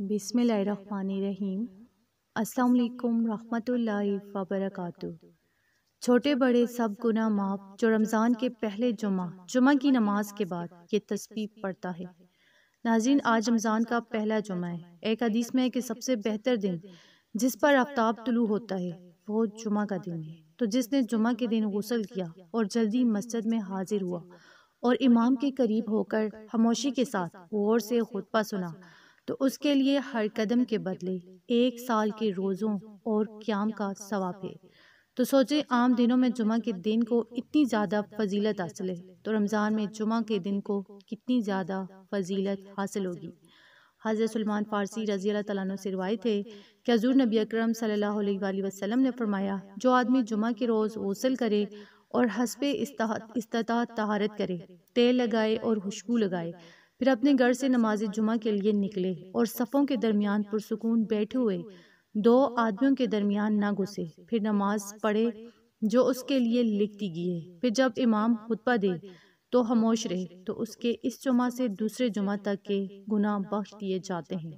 बिसमीम अस्सलाम रहमतुल्लाहि व छोटे बड़े सब गुना माफ जो रमज़ान के पहले जुमा जुमा की नमाज के बाद ये तस्वीर पढ़ता है नाजीन आज रमज़ान का पहला जुमा है एक हदीस में है कि सबसे बेहतर दिन जिस पर आफ्ताब तुलू होता है वो जुमा का दिन है तो जिसने जुमा के दिन गसल किया और जल्दी मस्जिद में हाजिर हुआ और इमाम के करीब होकर खामोशी के साथ गौर से खुतबा सुना तो उसके लिए हर कदम के बदले एक साल के रोज़ों और क्याम का सवाब है तो सोचें आम दिनों में जुमा के दिन को इतनी ज़्यादा फजीलत हासिल है तो रमज़ान में जुमा के दिन को कितनी ज़्यादा फजीलत हासिल होगी हज़रत सलमान फ़ारसी रज़ी अल्लाह से रवायत है कि हजूर नबी अक्रम सल्लल्लाहु वसलम ने फरमाया जो आदमी जुमा के रोज़ वसल करे और हसब इस्तः तहारत करे तेल लगाए और खुशबू लगाए फिर अपने घर से नमाज जुमा के लिए निकले और सफ़ों के दरमियान पुरसकून बैठे हुए दो आदमियों के दरमियान ना घुसे फिर नमाज पढ़े जो उसके लिए लिखती गई है फिर जब इमाम खुतबा दे तो खामोश रहे तो उसके इस जुमा से दूसरे जुमा तक के गुनाह बख्श दिए जाते हैं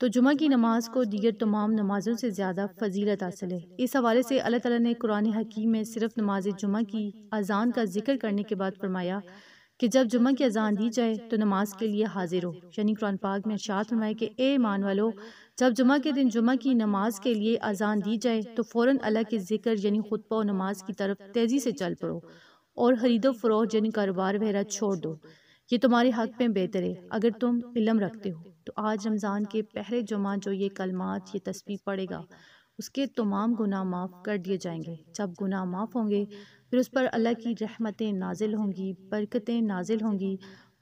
तो जुमा की नमाज को दीगर तमाम नमाजों से ज़्यादा फजीलत हासिल है इस हवाले से अल्लाह ताला ने कुरान हकीम में सिर्फ नमाज जुमा की अजान का जिक्र करने के बाद फरमाया कि जब जुम्मे की अजान दी जाए तो नमाज के लिए हाजिर हो यानी कुरान पाक में अरशात फरमाए कि ए ईमान वालो जब जुम्मे के दिन जुम्मे की नमाज के लिए अजान दी जाए तो फ़ौर अल्लाह के जिक्र यानी खुतबा और नमाज की तरफ तेज़ी से चल पड़ो और खरीदो फरोह यानी कारोबार वगैरह छोड़ दो ये तुम्हारे हक में बेहतर है अगर तुम इलम रखते हो तो आज रमज़ान के पहले जुमा जो ये कलमात ये तस्वीर पड़ेगा उसके तमाम गुना माफ़ कर दिए जाएंगे जब गुना माफ़ होंगे फिर उस पर अल्लाह की रहमतें नाजिल होंगी बरकतें नाजिल होंगी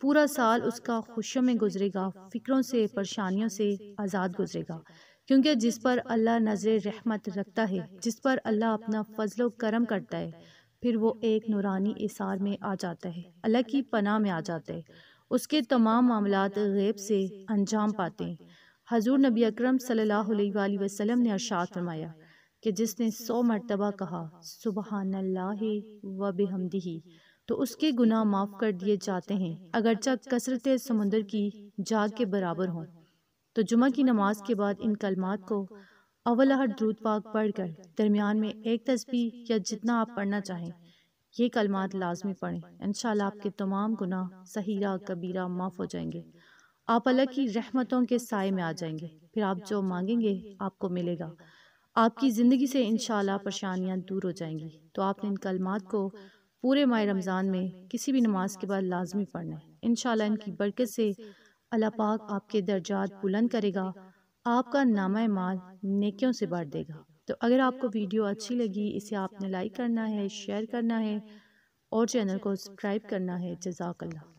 पूरा साल उसका खुशियों में गुजरेगा फ़िक्रों से परेशानियों से आज़ाद गुजरेगा क्योंकि जिस पर अल्लाह नजर रहमत रखता है जिस पर अल्लाह अपना फजल करम करता है फिर वो एक नूरानी इसार में आ जाता है अल्लाह की पनाह में आ जाता है उसके तमाम मामला गैब से अंजाम पाते हैं हजूर नबी अक्रम सल्लल्लाहु ने अर्शात फरमाया कि जिसने सौ मरतबा कहा सुबह अल्लाह व बेहमदही तो उसके गुनाह माफ़ कर दिए जाते हैं अगरचा कसरत समुंदर की जाग के बराबर हों तो जुमा की नमाज के बाद इन कलमात को अवल द्रूद पाक पढ़कर दरमियान में एक तस्वीर या जितना आप पढ़ना चाहें ये कलमात लाजमी पढ़ें इन आपके तमाम गुनाह सहीरा कबीरा माफ़ हो जाएंगे आप अल्लाह की रहमतों के साय में आ जाएंगे फिर आप जो मांगेंगे आपको मिलेगा आपकी ज़िंदगी से इन परेशानियाँ दूर हो जाएंगी तो आपने इन कलमात को पूरे माह रमज़ान में किसी भी नमाज के बाद लाजमी पढ़ना है इन इनकी बरकत से अल्लाह पाक आपके दर्जात बुलंद करेगा आपका नामा माल नेकियों से बांट देगा तो अगर आपको वीडियो अच्छी लगी इसे आपने लाइक करना है शेयर करना है और चैनल को सब्सक्राइब करना है जजाकल्ला